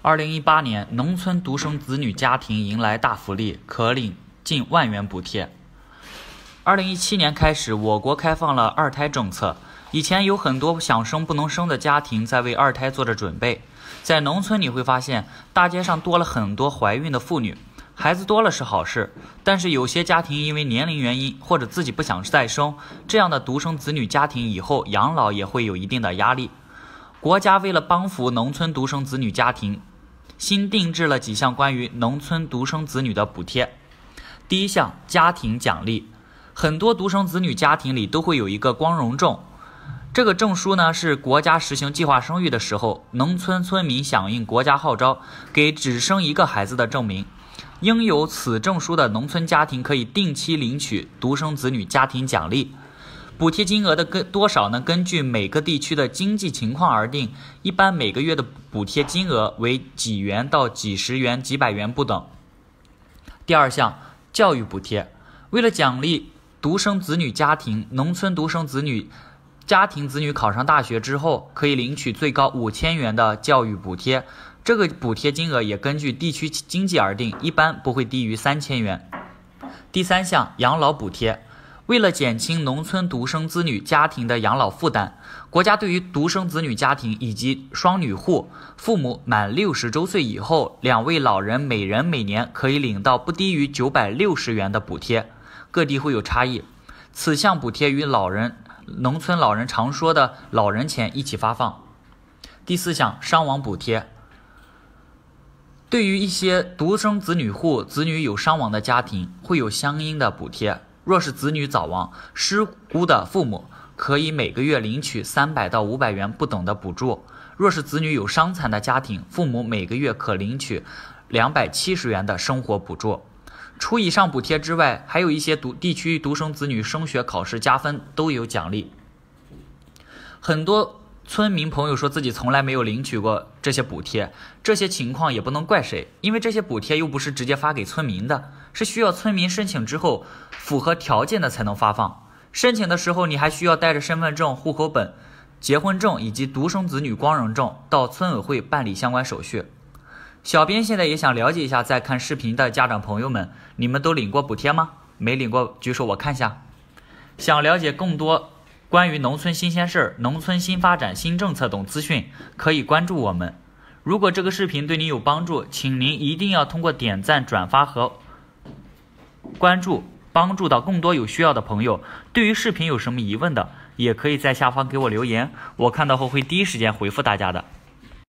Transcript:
二零一八年，农村独生子女家庭迎来大福利，可领近万元补贴。二零一七年开始，我国开放了二胎政策，以前有很多想生不能生的家庭在为二胎做着准备。在农村你会发现，大街上多了很多怀孕的妇女。孩子多了是好事，但是有些家庭因为年龄原因或者自己不想再生，这样的独生子女家庭以后养老也会有一定的压力。国家为了帮扶农村独生子女家庭，新定制了几项关于农村独生子女的补贴。第一项家庭奖励，很多独生子女家庭里都会有一个光荣证，这个证书呢是国家实行计划生育的时候，农村村民响应国家号召给只生一个孩子的证明。拥有此证书的农村家庭可以定期领取独生子女家庭奖励。补贴金额的跟多少呢？根据每个地区的经济情况而定，一般每个月的补贴金额为几元到几十元、几百元不等。第二项，教育补贴，为了奖励独生子女家庭、农村独生子女家庭子女考上大学之后，可以领取最高五千元的教育补贴，这个补贴金额也根据地区经济而定，一般不会低于三千元。第三项，养老补贴。为了减轻农村独生子女家庭的养老负担，国家对于独生子女家庭以及双女户父母满六十周岁以后，两位老人每人每年可以领到不低于九百六十元的补贴，各地会有差异。此项补贴与老人农村老人常说的老人钱一起发放。第四项伤亡补贴，对于一些独生子女户子女有伤亡的家庭，会有相应的补贴。若是子女早亡，失孤的父母可以每个月领取三百到五百元不等的补助；若是子女有伤残的家庭，父母每个月可领取两百七十元的生活补助。除以上补贴之外，还有一些独地区独生子女升学考试加分都有奖励。很多。村民朋友说自己从来没有领取过这些补贴，这些情况也不能怪谁，因为这些补贴又不是直接发给村民的，是需要村民申请之后，符合条件的才能发放。申请的时候，你还需要带着身份证、户口本、结婚证以及独生子女光荣证到村委会办理相关手续。小编现在也想了解一下，在看视频的家长朋友们，你们都领过补贴吗？没领过举手我看一下。想了解更多。关于农村新鲜事儿、农村新发展、新政策等资讯，可以关注我们。如果这个视频对你有帮助，请您一定要通过点赞、转发和关注，帮助到更多有需要的朋友。对于视频有什么疑问的，也可以在下方给我留言，我看到后会第一时间回复大家的。